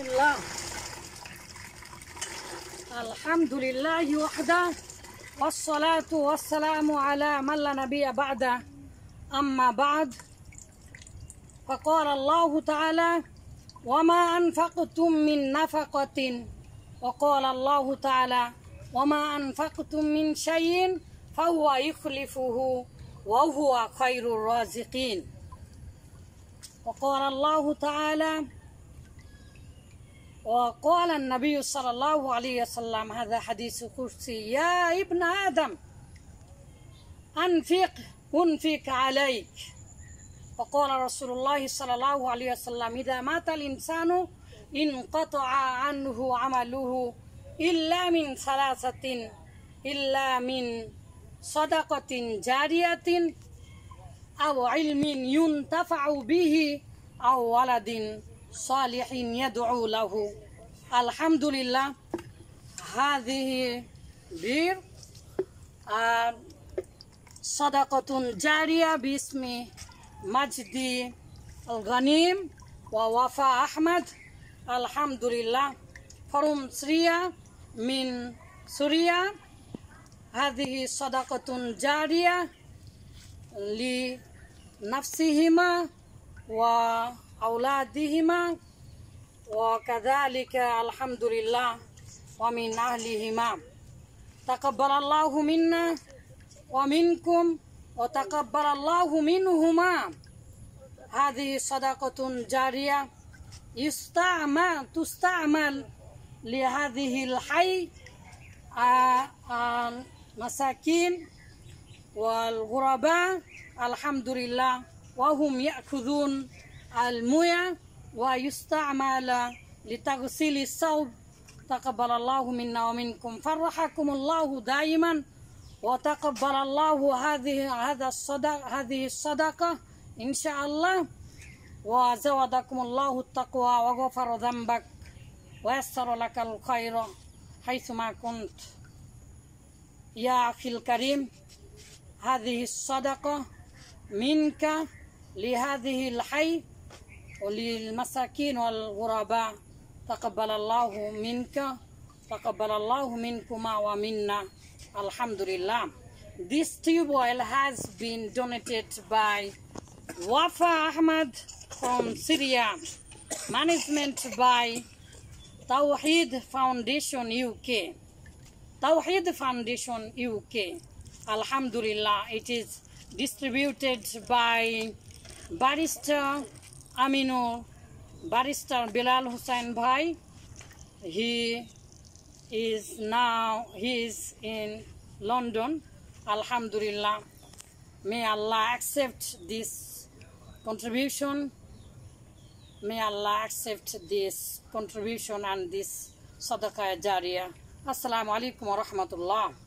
الله الحمد لله وحده والصلاة والسلام على من لا نبي بعده أما بعد فقال الله تعالى وما أنفقتم من نفقة وقال الله تعالى وما أنفقتم من شيء فهو يخلفه وهو خير الرازقين وقال الله تعالى وقال النبي صلى الله عليه وسلم هذا حديث كرسي يا ابن آدم أنفق أنفق عليك وقال رسول الله صلى الله عليه وسلم إذا مات الإنسان انقطع عنه عمله إلا من ثلاثة إلا من صدقة جارية أو علم ينتفع به أو ولد صالح يدعو له الحمد لله هذه بير آه، صدقة جارية باسم مجدي الغنيم ووفاء أحمد الحمد لله فروم سوريا من سوريا هذه صدقة جارية لنفسهما و أولادهما وكذلك الحمد لله ومن أهلهما تقبل الله منا ومنكم وتقبل الله منهما هذه صدقة جارية يستعمل تستعمل لهذه الحي المساكين والغرباء الحمد لله وهم يأخذون الموية ويستعمل لتغسيل الثوب تقبل الله منا ومنكم فرحكم الله دائما وتقبل الله هذه هذا الصدق هذه الصدقة إن شاء الله وزودكم الله التقوى وغفر ذنبك ويسر لك الخير حيثما كنت يا أخي الكريم هذه الصدقة منك لهذه الحي وللمساكين والغرباء تقبل الله منك تقبل الله منكما ومنا الحمد لله this tube oil has been donated by Wafa Ahmad from Syria management by Tawheed Foundation UK Tawheed Foundation UK alhamdulillah it is distributed by barrister Amino barrister Bilal Hussain Bhai. He is now, he is in London. Alhamdulillah. May Allah accept this contribution. May Allah accept this contribution and this sadaqah jariyah. Assalamu alaikum wa rahmatullah.